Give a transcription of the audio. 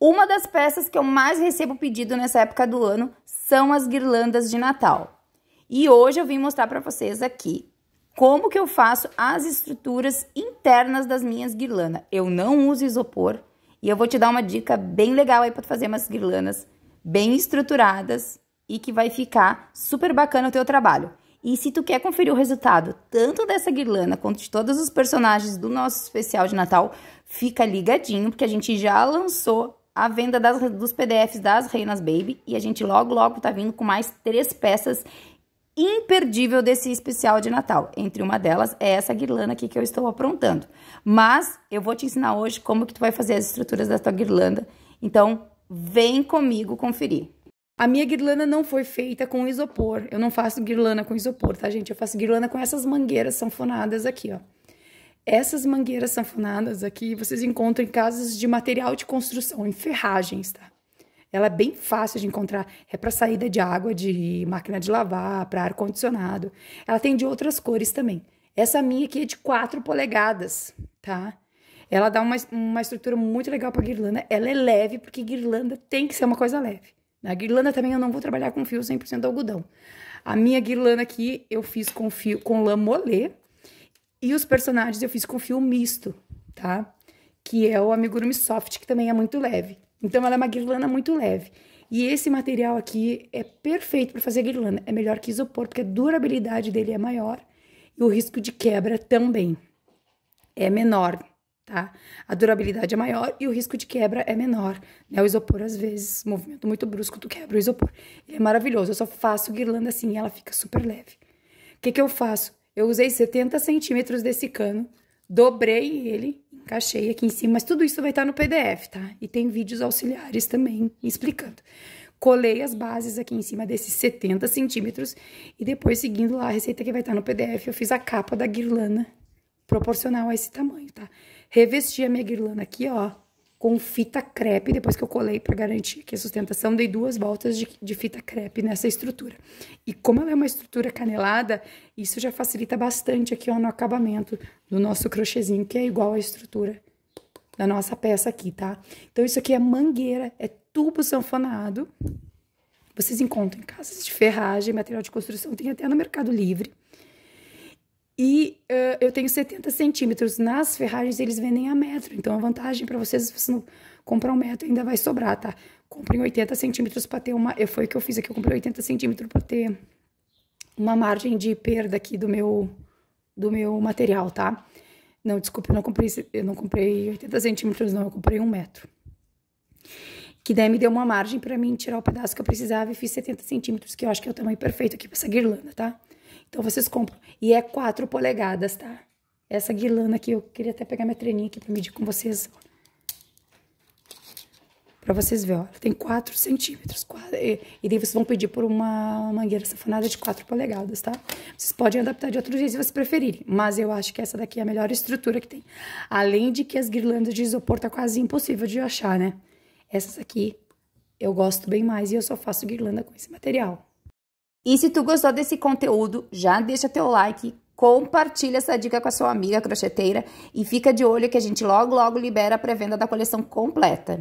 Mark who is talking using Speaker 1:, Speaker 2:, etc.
Speaker 1: Uma das peças que eu mais recebo pedido nessa época do ano são as guirlandas de Natal. E hoje eu vim mostrar para vocês aqui como que eu faço as estruturas internas das minhas guirlandas. Eu não uso isopor e eu vou te dar uma dica bem legal aí para fazer umas guirlandas bem estruturadas e que vai ficar super bacana o teu trabalho. E se tu quer conferir o resultado tanto dessa guirlanda quanto de todos os personagens do nosso especial de Natal, fica ligadinho porque a gente já lançou a venda das, dos PDFs das Reinas Baby. E a gente logo, logo tá vindo com mais três peças imperdível desse especial de Natal. Entre uma delas é essa guirlanda aqui que eu estou aprontando. Mas eu vou te ensinar hoje como que tu vai fazer as estruturas da tua guirlanda. Então, vem comigo conferir. A minha guirlanda não foi feita com isopor. Eu não faço guirlanda com isopor, tá, gente? Eu faço guirlanda com essas mangueiras sanfonadas aqui, ó. Essas mangueiras sanfonadas aqui vocês encontram em casas de material de construção, em ferragens, tá? Ela é bem fácil de encontrar. É para saída de água, de máquina de lavar, para ar-condicionado. Ela tem de outras cores também. Essa minha aqui é de 4 polegadas, tá? Ela dá uma, uma estrutura muito legal para guirlanda. Ela é leve, porque guirlanda tem que ser uma coisa leve. Na né? guirlanda também eu não vou trabalhar com fio 100% algodão. A minha guirlanda aqui eu fiz com fio com lã molê, e os personagens eu fiz com fio misto, tá? Que é o amigurumi soft, que também é muito leve. Então ela é uma guirlanda muito leve. E esse material aqui é perfeito para fazer guirlanda. É melhor que isopor, porque a durabilidade dele é maior e o risco de quebra também é menor, tá? A durabilidade é maior e o risco de quebra é menor. Né? O isopor, às vezes, movimento muito brusco, tu quebra o isopor. Ele é maravilhoso. Eu só faço guirlanda assim e ela fica super leve. O que, que eu faço? Eu usei 70 centímetros desse cano, dobrei ele, encaixei aqui em cima, mas tudo isso vai estar no PDF, tá? E tem vídeos auxiliares também explicando. Colei as bases aqui em cima desses 70 centímetros e depois, seguindo lá a receita que vai estar no PDF, eu fiz a capa da guirlanda proporcional a esse tamanho, tá? Revesti a minha guirlanda aqui, ó, com fita crepe, depois que eu colei para garantir que a sustentação, dei duas voltas de, de, fita crepe nessa estrutura. E como ela é uma estrutura canelada, isso já facilita bastante aqui ó, no acabamento do nosso crochêzinho, que é igual à estrutura da nossa peça aqui, tá? Então, isso aqui é mangueira, é tubo sanfonado. Vocês encontram em casas de ferragem, material de construção, tem até no Mercado Livre. E uh, eu tenho 70 centímetros. Nas ferragens eles vendem a metro. Então a vantagem para vocês, se você não comprar um metro, ainda vai sobrar, tá? Comprem 80 centímetros para ter uma. Eh, foi o que eu fiz aqui, eu comprei 80 centímetros para ter uma margem de perda aqui do meu, do meu material, tá? Não, desculpa, eu não comprei, eu não comprei 80 centímetros, não, eu comprei um metro. Que daí me deu uma margem para mim tirar o pedaço que eu precisava e fiz 70 centímetros, que eu acho que é o tamanho perfeito aqui para essa guirlanda, tá? Então vocês compram. E é 4 polegadas, tá? Essa guirlanda aqui, eu queria até pegar minha treninha aqui pra medir com vocês. Pra vocês verem, ó. Tem 4 centímetros. e, daí vocês vão pedir por uma mangueira sanfonada de 4 polegadas, tá? Vocês podem adaptar de outro jeito se vocês preferirem. Mas eu acho que essa daqui é a melhor estrutura que tem. Além de que as guirlandas de isopor tá quase impossível de achar, né? Essas aqui eu gosto bem mais e eu só faço guirlanda com esse material. E se tu gostou desse conteúdo, já deixa teu like, compartilha essa dica com a sua amiga crocheteira e fica de olho que a gente logo logo libera a pré-venda da coleção completa.